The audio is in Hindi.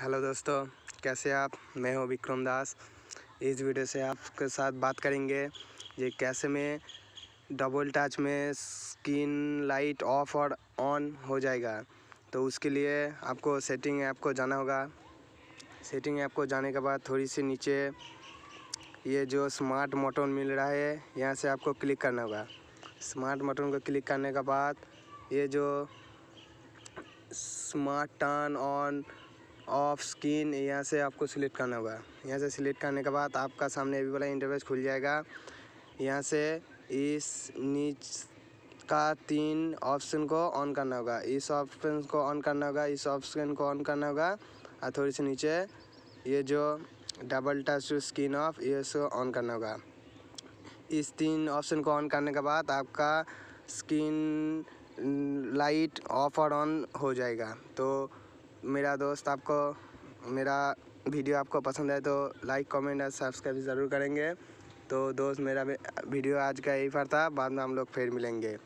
हेलो दोस्तों कैसे आप मैं हूं विक्रम दास इस वीडियो से आपके साथ बात करेंगे ये कैसे में डबल टच में स्क्रीन लाइट ऑफ और ऑन हो जाएगा तो उसके लिए आपको सेटिंग ऐप को जाना होगा सेटिंग ऐप को जाने के बाद थोड़ी सी नीचे ये जो स्मार्ट मोटन मिल रहा है यहाँ से आपको क्लिक करना होगा स्मार्ट मोटन को क्लिक करने के बाद ये जो smart turn on off screen यहाँ से आपको सिलेक्ट करना होगा यहाँ से सिलेक्ट करने के बाद आपका सामने अभी वाला इंटरफेस खुल जाएगा यहाँ से इस नीच का तीन ऑप्शन को ऑन करना होगा इस ऑप्शन को ऑन करना होगा इस ऑप्शन को ऑन करना होगा और थोड़ी सी नीचे ये जो डबल टच स्क्रीन ऑफ ये इसको ऑन करना होगा इस तीन ऑप्शन को ऑन करने के बाद आपका स्क्रीन लाइट ऑफ और ऑन हो जाएगा तो मेरा दोस्त आपको मेरा वीडियो आपको पसंद है तो लाइक कमेंट और सब्सक्राइब ज़रूर करेंगे तो दोस्त मेरा वीडियो आज का यही पर था बाद में हम लोग फिर मिलेंगे